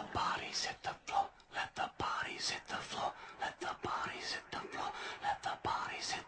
the bodies hit the floor. Let the bodies hit the floor. Let the bodies hit the floor. Let the bodies hit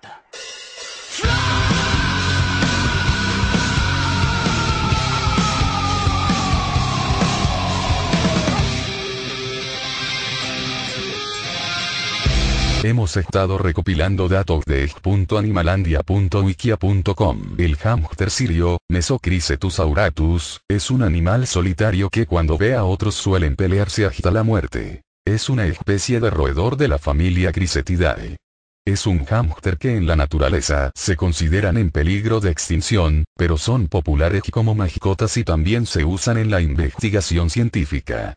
Hemos estado recopilando datos de animalandia.wikia.com. El hamster sirio, Mesocricetus auratus, es un animal solitario que cuando ve a otros suelen pelearse hasta la muerte. Es una especie de roedor de la familia Crisetidae. Es un hámster que en la naturaleza se consideran en peligro de extinción, pero son populares como mascotas y también se usan en la investigación científica.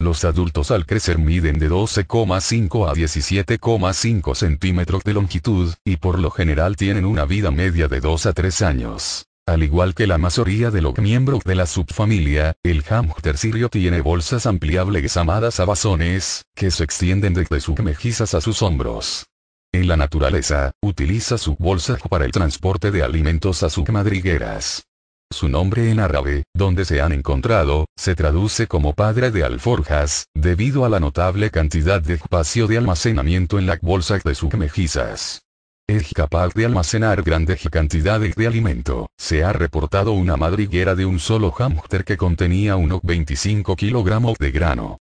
Los adultos al crecer miden de 12,5 a 17,5 centímetros de longitud, y por lo general tienen una vida media de 2 a 3 años. Al igual que la mayoría de los miembros de la subfamilia, el hamster sirio tiene bolsas ampliables llamadas abazones, que se extienden desde sus mejillas a sus hombros. En la naturaleza, utiliza su bolsa para el transporte de alimentos a sus madrigueras. Su nombre en árabe, donde se han encontrado, se traduce como padre de alforjas, debido a la notable cantidad de espacio de almacenamiento en las bolsas de sus mejizas. Es capaz de almacenar grandes cantidades de alimento. Se ha reportado una madriguera de un solo hámster que contenía unos 25 kilogramos de grano.